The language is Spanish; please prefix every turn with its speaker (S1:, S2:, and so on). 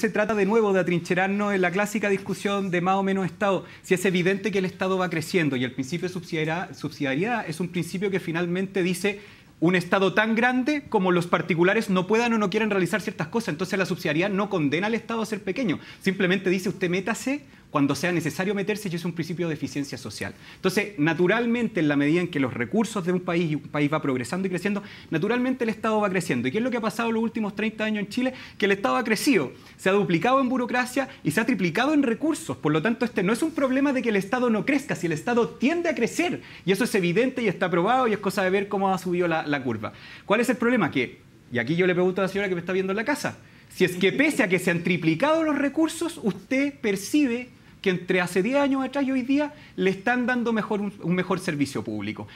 S1: se trata de nuevo de atrincherarnos en la clásica discusión de más o menos Estado. Si es evidente que el Estado va creciendo y el principio de subsidiariedad, es un principio que finalmente dice un Estado tan grande como los particulares no puedan o no quieren realizar ciertas cosas. Entonces la subsidiariedad no condena al Estado a ser pequeño, simplemente dice usted métase cuando sea necesario meterse y es un principio de eficiencia social. Entonces, naturalmente, en la medida en que los recursos de un país y un país va progresando y creciendo, naturalmente el Estado va creciendo. ¿Y qué es lo que ha pasado en los últimos 30 años en Chile? Que el Estado ha crecido, se ha duplicado en burocracia y se ha triplicado en recursos. Por lo tanto, este no es un problema de que el Estado no crezca, si el Estado tiende a crecer. Y eso es evidente y está probado y es cosa de ver cómo ha subido la, la curva. ¿Cuál es el problema? Que, y aquí yo le pregunto a la señora que me está viendo en la casa, si es que pese a que se han triplicado los recursos, usted percibe que entre hace 10 años atrás y hoy día le están dando un mejor servicio público.